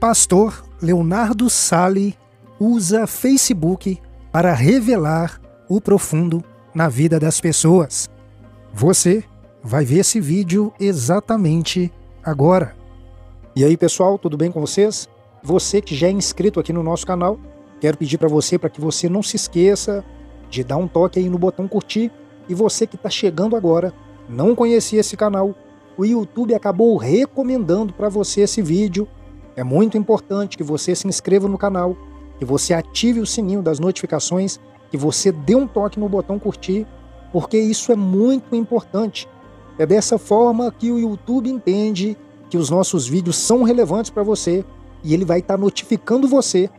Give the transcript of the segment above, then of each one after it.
Pastor Leonardo Sali usa Facebook para revelar o profundo na vida das pessoas. Você vai ver esse vídeo exatamente agora. E aí, pessoal, tudo bem com vocês? Você que já é inscrito aqui no nosso canal, quero pedir para você para que você não se esqueça de dar um toque aí no botão curtir. E você que está chegando agora, não conhecia esse canal, o YouTube acabou recomendando para você esse vídeo é muito importante que você se inscreva no canal, que você ative o sininho das notificações, que você dê um toque no botão curtir, porque isso é muito importante. É dessa forma que o YouTube entende que os nossos vídeos são relevantes para você e ele vai estar tá notificando você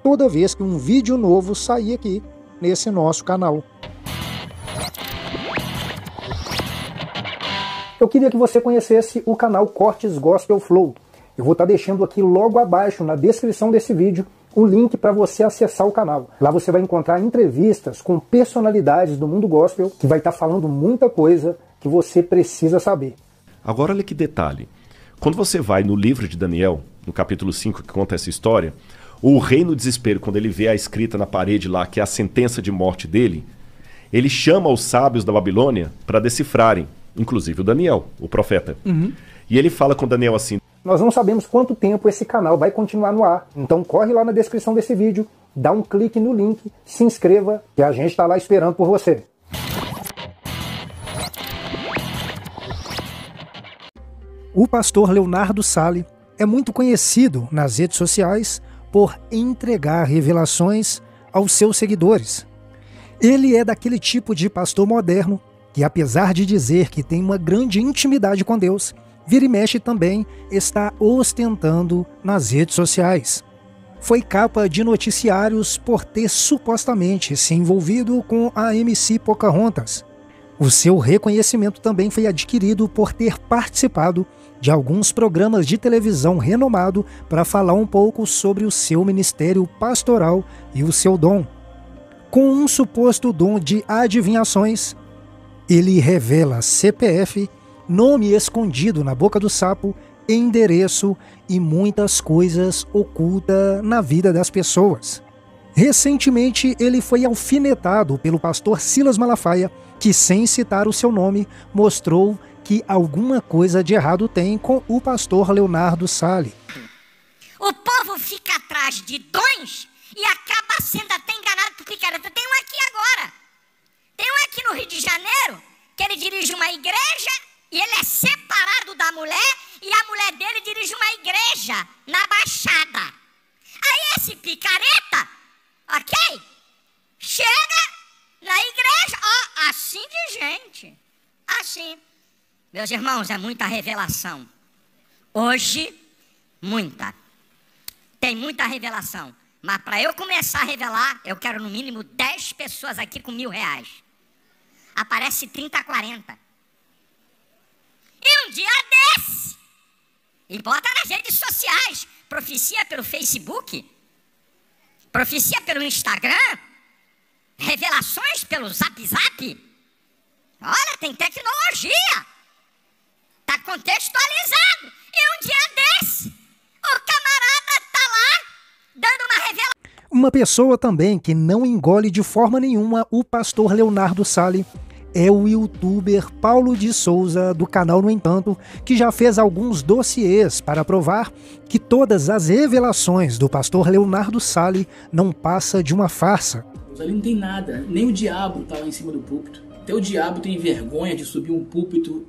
toda vez que um vídeo novo sair aqui nesse nosso canal. Eu queria que você conhecesse o canal Cortes Gospel Flow eu vou estar tá deixando aqui logo abaixo na descrição desse vídeo o link para você acessar o canal. Lá você vai encontrar entrevistas com personalidades do mundo gospel que vai estar tá falando muita coisa que você precisa saber. Agora olha que detalhe. Quando você vai no livro de Daniel, no capítulo 5 que conta essa história, o rei no desespero, quando ele vê a escrita na parede lá, que é a sentença de morte dele, ele chama os sábios da Babilônia para decifrarem, inclusive o Daniel, o profeta. Uhum. E ele fala com Daniel assim: nós não sabemos quanto tempo esse canal vai continuar no ar, então corre lá na descrição desse vídeo, dá um clique no link, se inscreva, que a gente está lá esperando por você. O pastor Leonardo Sale é muito conhecido nas redes sociais por entregar revelações aos seus seguidores. Ele é daquele tipo de pastor moderno que, apesar de dizer que tem uma grande intimidade com Deus, vira e mexe também está ostentando nas redes sociais. Foi capa de noticiários por ter supostamente se envolvido com a MC Pocahontas. O seu reconhecimento também foi adquirido por ter participado de alguns programas de televisão renomado para falar um pouco sobre o seu ministério pastoral e o seu dom. Com um suposto dom de adivinhações, ele revela CPF nome escondido na boca do sapo, endereço e muitas coisas ocultas na vida das pessoas. Recentemente, ele foi alfinetado pelo pastor Silas Malafaia, que, sem citar o seu nome, mostrou que alguma coisa de errado tem com o pastor Leonardo Sale. O povo fica atrás de dons e acaba sendo até enganado por picareta. Tem um aqui agora. Tem um aqui no Rio de Janeiro, que ele dirige uma igreja e ele é separado da mulher e a mulher dele dirige uma igreja na Baixada. Aí esse picareta, ok? Chega na igreja, ó, assim de gente. Assim. Meus irmãos, é muita revelação. Hoje, muita. Tem muita revelação. Mas para eu começar a revelar, eu quero no mínimo 10 pessoas aqui com mil reais. Aparece 30, 40. E um dia desce. e bota nas redes sociais, profecia pelo Facebook, profecia pelo Instagram, revelações pelo Zap Zap. Olha, tem tecnologia. Está contextualizado. E um dia desce. o camarada está lá dando uma revelação. Uma pessoa também que não engole de forma nenhuma o pastor Leonardo Sale é o youtuber Paulo de Souza, do canal No Entanto, que já fez alguns dossiês para provar que todas as revelações do pastor Leonardo Sali não passa de uma farsa. Ali não tem nada, nem o diabo está lá em cima do púlpito. Até o diabo tem vergonha de subir um púlpito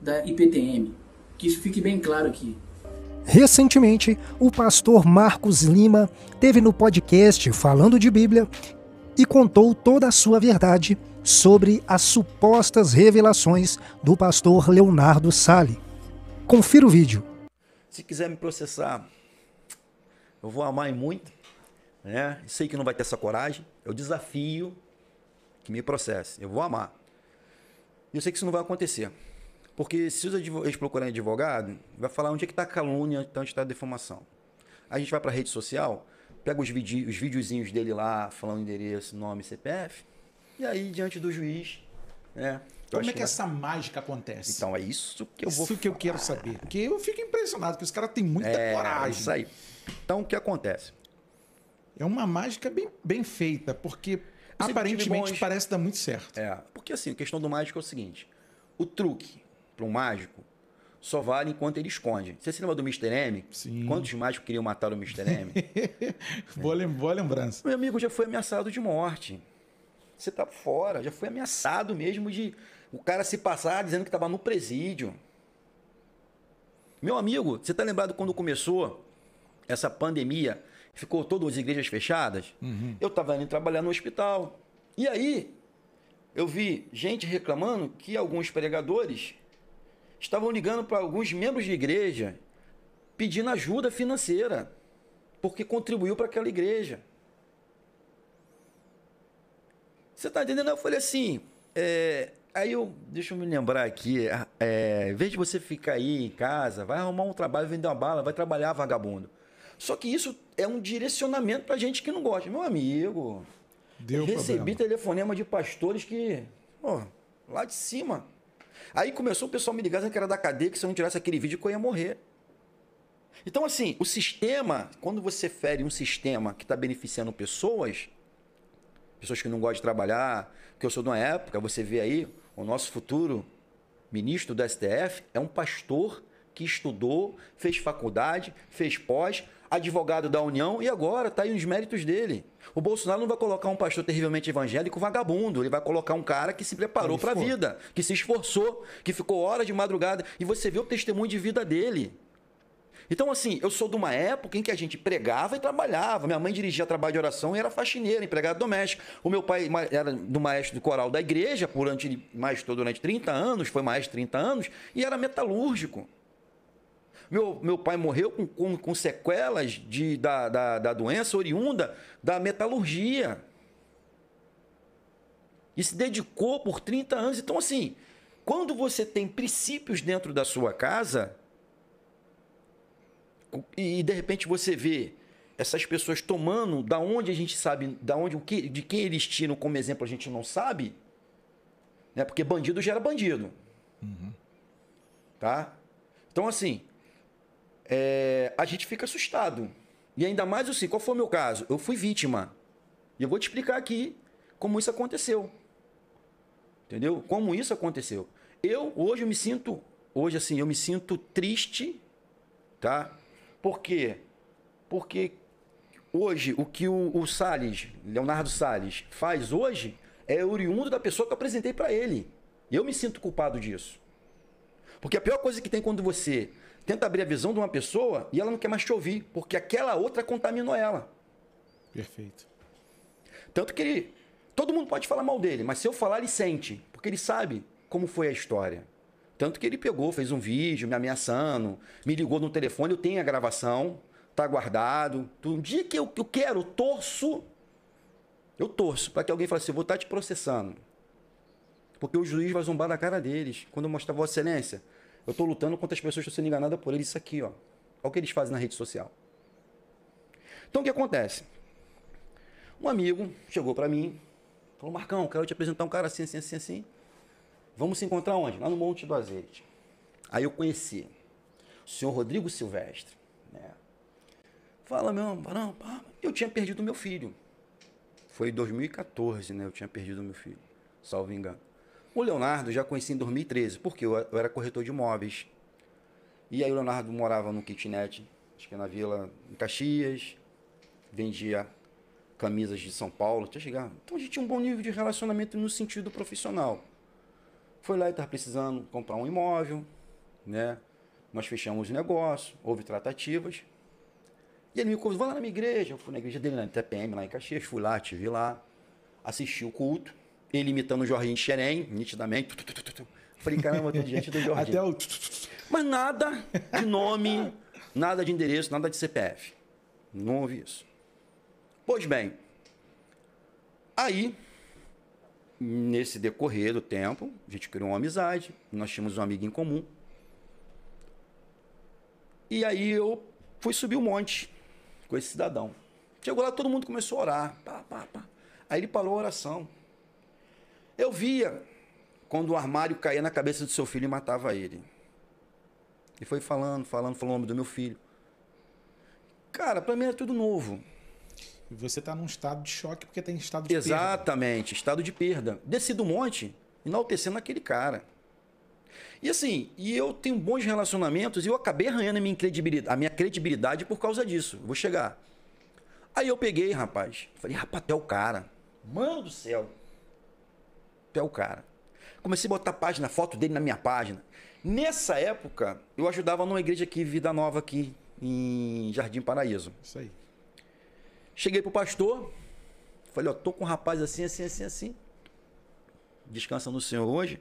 da IPTM. Que isso fique bem claro aqui. Recentemente, o pastor Marcos Lima teve no podcast Falando de Bíblia e contou toda a sua verdade sobre as supostas revelações do pastor Leonardo Sale. Confira o vídeo. Se quiser me processar, eu vou amar muito, né? Sei que não vai ter essa coragem. Eu desafio que me processe. Eu vou amar. E eu sei que isso não vai acontecer. Porque se os eles procurarem advogado, vai falar onde é que está a calúnia, onde está tá a defamação. A gente vai para a rede social, pega os, vídeos, os videozinhos dele lá, falando endereço, nome, CPF, e aí, diante do juiz, né? Como é que, que é essa mágica acontece? Então, é isso que eu isso vou Isso que eu quero saber. Porque eu fico impressionado, porque os caras têm muita é, coragem. É isso aí. Então, o que acontece? É uma mágica bem, bem feita, porque aparentemente bons... parece dar muito certo. É, porque assim, a questão do mágico é o seguinte: o truque para um mágico só vale enquanto ele esconde. Você se lembra do Mr. M? Sim. Quantos mágicos queriam matar o Mr. M? boa, lembrança. Meu amigo já foi ameaçado de morte você tá fora. Já foi ameaçado mesmo de o cara se passar dizendo que tava no presídio. Meu amigo, você tá lembrado quando começou essa pandemia? Ficou todas as igrejas fechadas? Uhum. Eu tava indo trabalhar no hospital. E aí, eu vi gente reclamando que alguns pregadores estavam ligando para alguns membros de igreja pedindo ajuda financeira, porque contribuiu para aquela igreja. Você tá entendendo? Eu falei assim. É, aí eu. Deixa eu me lembrar aqui. É, é, em vez de você ficar aí em casa, vai arrumar um trabalho, vender uma bala, vai trabalhar, vagabundo. Só que isso é um direcionamento pra gente que não gosta. Meu amigo. Deu recebi problema. telefonema de pastores que. lá de cima. Aí começou o pessoal me ligar que era da cadeia, que se eu não tirasse aquele vídeo que eu ia morrer. Então, assim, o sistema, quando você fere um sistema que está beneficiando pessoas, pessoas que não gostam de trabalhar, que eu sou de uma época, você vê aí, o nosso futuro ministro do STF é um pastor que estudou, fez faculdade, fez pós, advogado da União e agora está aí nos méritos dele. O Bolsonaro não vai colocar um pastor terrivelmente evangélico vagabundo, ele vai colocar um cara que se preparou para a vida, que se esforçou, que ficou horas de madrugada e você vê o testemunho de vida dele. Então, assim, eu sou de uma época em que a gente pregava e trabalhava. Minha mãe dirigia trabalho de oração e era faxineira, empregada doméstica. O meu pai era do maestro do coral da igreja, durante, maestrou durante 30 anos, foi mais de 30 anos, e era metalúrgico. Meu, meu pai morreu com, com, com sequelas de, da, da, da doença oriunda da metalurgia. E se dedicou por 30 anos. Então, assim, quando você tem princípios dentro da sua casa, e de repente você vê essas pessoas tomando da onde a gente sabe, da onde o que, de quem eles tiram como exemplo a gente não sabe, né? Porque bandido gera bandido, uhum. tá? Então assim, é, a gente fica assustado e ainda mais assim, qual foi o meu caso? Eu fui vítima e eu vou te explicar aqui como isso aconteceu, entendeu? Como isso aconteceu? Eu hoje eu me sinto, hoje assim eu me sinto triste, tá? Por quê? Porque hoje o que o, o Salles, Leonardo Salles, faz hoje é oriundo da pessoa que eu apresentei para ele. Eu me sinto culpado disso. Porque a pior coisa que tem quando você tenta abrir a visão de uma pessoa e ela não quer mais te ouvir, porque aquela outra contaminou ela. Perfeito. Tanto que ele. Todo mundo pode falar mal dele, mas se eu falar, ele sente, porque ele sabe como foi a história. Tanto que ele pegou, fez um vídeo me ameaçando, me ligou no telefone, eu tenho a gravação, tá guardado. Então, um dia que eu, eu quero, eu torço, eu torço para que alguém fale assim, vou estar tá te processando. Porque o juiz vai zombar da cara deles. Quando eu mostrar, Vossa Excelência, eu estou lutando contra as pessoas que estão sendo enganadas por eles. Isso aqui, ó. Olha o que eles fazem na rede social. Então, o que acontece? Um amigo chegou para mim, falou, Marcão, quero te apresentar um cara assim, assim, assim, assim. Vamos se encontrar onde? Lá no Monte do Azeite. Aí eu conheci o senhor Rodrigo Silvestre. Né? Fala, meu barão, eu tinha perdido meu filho. Foi em 2014, né? Eu tinha perdido meu filho, salvo engano. O Leonardo já conheci em 2013, porque eu era corretor de imóveis. E aí o Leonardo morava no kitnet, acho que na vila, em Caxias. Vendia camisas de São Paulo, até chegar. Então a gente tinha um bom nível de relacionamento no sentido profissional. Foi lá e estava precisando comprar um imóvel, né? Nós fechamos o negócio, houve tratativas. E ele me convidou, vai lá na minha igreja. Eu fui na igreja dele, na TPM, lá em Caxias. Fui lá, estive lá, assisti o culto. Ele imitando o Jorginho Xerém, nitidamente. Falei, caramba, tem gente do Jorginho. Até o... Mas nada de nome, nada de endereço, nada de CPF. Não ouvi isso. Pois bem, aí nesse decorrer do tempo, a gente criou uma amizade, nós tínhamos um amigo em comum. E aí eu fui subir um monte com esse cidadão. Chegou lá, todo mundo começou a orar. Pá, pá, pá. Aí ele falou a oração. Eu via quando o armário caía na cabeça do seu filho e matava ele. E foi falando, falando, falou o nome do meu filho. Cara, pra mim era tudo novo. E você está num estado de choque porque tem estado de Exatamente, perda. estado de perda. Desci do monte, enaltecendo aquele cara. E assim, e eu tenho bons relacionamentos e eu acabei arranhando a minha credibilidade, a minha credibilidade por causa disso. vou chegar. Aí eu peguei, rapaz. Falei, rapaz, até é o cara. Mano do céu. Até é o cara. Comecei a botar a página, a foto dele na minha página. Nessa época, eu ajudava numa igreja aqui, Vida Nova, aqui em Jardim Paraíso. Isso aí. Cheguei pro pastor, falei, ó, tô com um rapaz assim, assim, assim, assim. Descansa no Senhor hoje.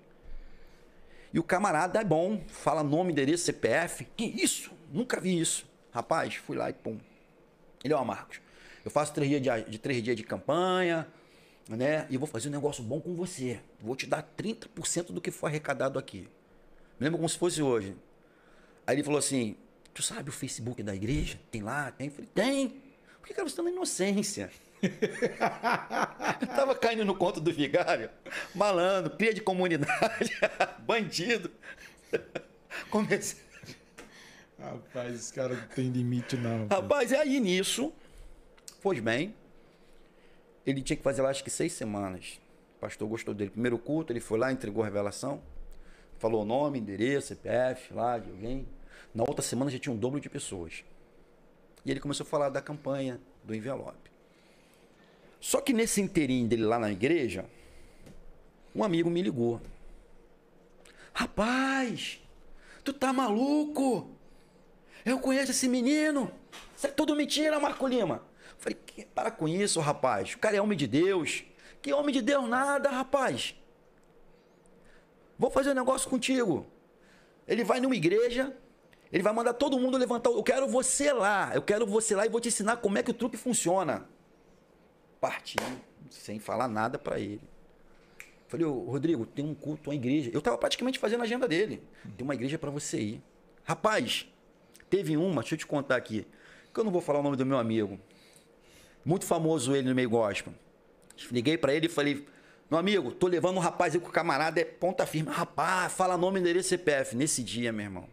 E o camarada é bom, fala nome, endereço, CPF. Que isso? Nunca vi isso. Rapaz, fui lá e pum. Ele, ó, Marcos, eu faço três dias de, de três dias de campanha, né? E vou fazer um negócio bom com você. Vou te dar 30% do que foi arrecadado aqui. Me lembro como se fosse hoje. Aí ele falou assim: Tu sabe o Facebook da igreja? Tem lá? Tem? Eu falei, tem. Por que você está na inocência. tava caindo no conto do vigário, malandro, cria de comunidade, bandido. Comecei. Rapaz, esse cara não tem limite, não. Rapaz, e aí nisso, pois bem, ele tinha que fazer lá acho que seis semanas. O pastor gostou dele. Primeiro culto, ele foi lá, entregou a revelação, falou nome, endereço, CPF lá de alguém. Na outra semana já tinha um dobro de pessoas. E ele começou a falar da campanha, do envelope. Só que nesse inteirinho dele lá na igreja, um amigo me ligou. Rapaz, tu tá maluco? Eu conheço esse menino. Isso é tudo mentira, Marco Lima. Falei, para com isso, rapaz. O cara é homem de Deus. Que homem de Deus nada, rapaz. Vou fazer um negócio contigo. Ele vai numa igreja, ele vai mandar todo mundo levantar. Eu quero você lá. Eu quero você lá e vou te ensinar como é que o truque funciona. Partiu, sem falar nada para ele. Falei, ô, Rodrigo, tem um culto, uma igreja. Eu tava praticamente fazendo a agenda dele. Tem uma igreja para você ir. Rapaz, teve uma, deixa eu te contar aqui. Que eu não vou falar o nome do meu amigo. Muito famoso ele no meio gospel. Liguei para ele e falei, meu amigo, tô levando um rapaz aí com o camarada, é ponta firme. Rapaz, fala nome, endereço, CPF. Nesse dia, meu irmão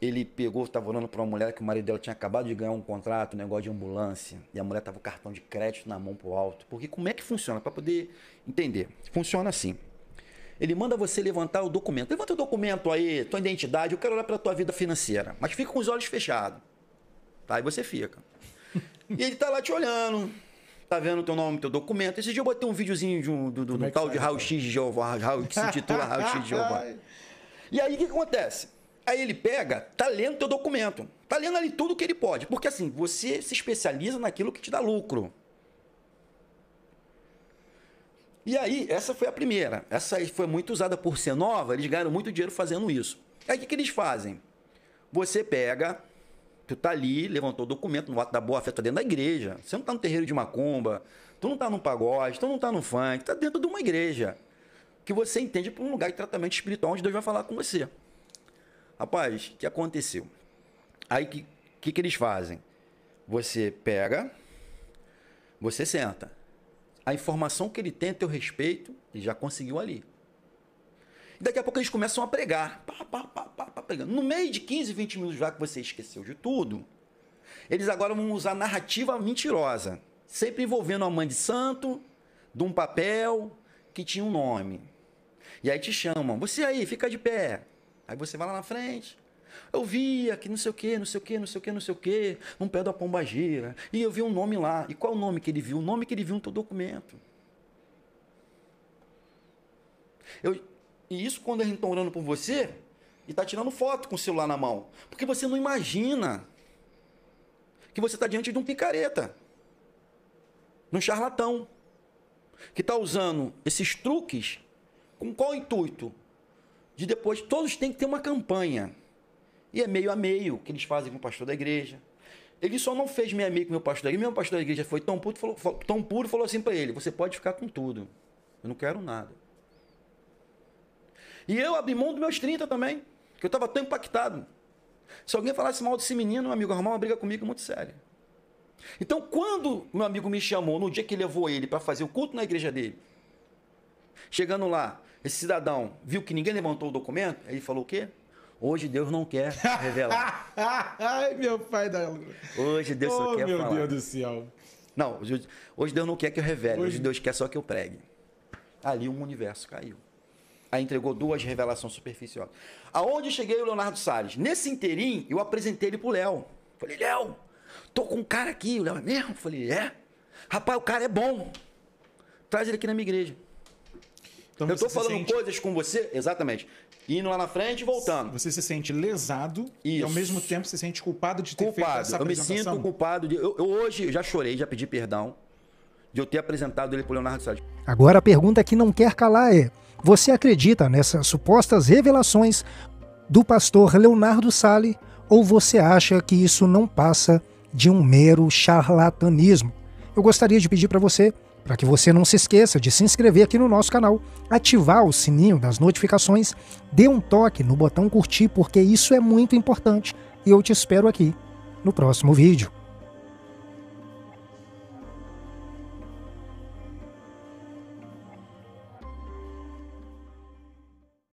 ele pegou, estava olhando para uma mulher que o marido dela tinha acabado de ganhar um contrato, um negócio de ambulância, e a mulher tava com o cartão de crédito na mão pro alto. Porque como é que funciona? Para poder entender. Funciona assim. Ele manda você levantar o documento. Levanta o documento aí, tua identidade, eu quero olhar para tua vida financeira. Mas fica com os olhos fechados. Tá? E você fica. e ele tá lá te olhando, tá vendo teu nome, teu documento. Esse dia eu botei um videozinho de um, do, do, do é tal de Raul X de Jeová, que se intitula Raul X de Jeová. E aí o que acontece? Aí ele pega, tá lendo teu documento. Tá lendo ali tudo que ele pode. Porque assim, você se especializa naquilo que te dá lucro. E aí, essa foi a primeira. Essa foi muito usada por ser nova, eles ganharam muito dinheiro fazendo isso. Aí o que, que eles fazem? Você pega, tu tá ali, levantou o documento no ato da boa fé, tá dentro da igreja. Você não tá no terreiro de macumba, tu não tá num pagode, tu não tá no funk, tá dentro de uma igreja. Que você entende por um lugar de tratamento espiritual onde Deus vai falar com você. Rapaz, o que aconteceu? Aí o que, que, que eles fazem? Você pega, você senta. A informação que ele tem a teu respeito, ele já conseguiu ali. E daqui a pouco eles começam a pregar. Pá, pá, pá, pá, pá, pregando. No meio de 15, 20 minutos, já que você esqueceu de tudo, eles agora vão usar narrativa mentirosa. Sempre envolvendo a mãe de santo, de um papel que tinha um nome. E aí te chamam. Você aí, fica de pé. Aí você vai lá na frente. Eu via que não sei o que, não sei o que, não sei o que, não sei o que, num pé da pombageira. E eu vi um nome lá. E qual o nome que ele viu? O nome que ele viu no teu documento. Eu, e isso quando a gente está orando por você e está tirando foto com o celular na mão. Porque você não imagina que você está diante de um picareta, de um charlatão, que está usando esses truques com qual intuito? de depois todos têm que ter uma campanha. E é meio a meio que eles fazem com o pastor da igreja. Ele só não fez meio a meio com o meu pastor da igreja. Meu pastor da igreja foi tão puro, falou, tão puro, falou assim para ele: você pode ficar com tudo. Eu não quero nada. E eu abri mão dos meus 30 também, que eu estava tão impactado. Se alguém falasse mal desse menino, meu amigo, arrumar uma briga comigo é muito séria. Então, quando meu amigo me chamou, no dia que levou ele para fazer o culto na igreja dele, Chegando lá, esse cidadão viu que ninguém levantou o documento, ele falou o quê? Hoje Deus não quer revelar. Ai, meu pai da lua. Hoje Deus oh, só quer meu falar. meu Deus do céu. Não, hoje, Deus não quer que eu revele, hoje... hoje Deus quer só que eu pregue. Ali o um universo caiu. Aí entregou duas revelações superficiais. Aonde cheguei o Leonardo Salles? Nesse inteirinho, eu apresentei ele pro Léo. Falei, Léo, tô com um cara aqui. O Léo, é mesmo? Falei, é? Rapaz, o cara é bom. Traz ele aqui na minha igreja. Então, eu estou falando sente... coisas com você, exatamente. Indo lá na frente e voltando. Você se sente lesado Isso. e ao mesmo tempo se sente culpado de ter culpado. feito essa Culpado. Eu me sinto culpado. De... Eu, eu hoje já chorei, já pedi perdão de eu ter apresentado ele para Leonardo Salles. Agora a pergunta que não quer calar é: você acredita nessas supostas revelações do pastor Leonardo Sale ou você acha que isso não passa de um mero charlatanismo? Eu gostaria de pedir para você para que você não se esqueça de se inscrever aqui no nosso canal, ativar o sininho das notificações, dê um toque no botão curtir, porque isso é muito importante. E eu te espero aqui no próximo vídeo.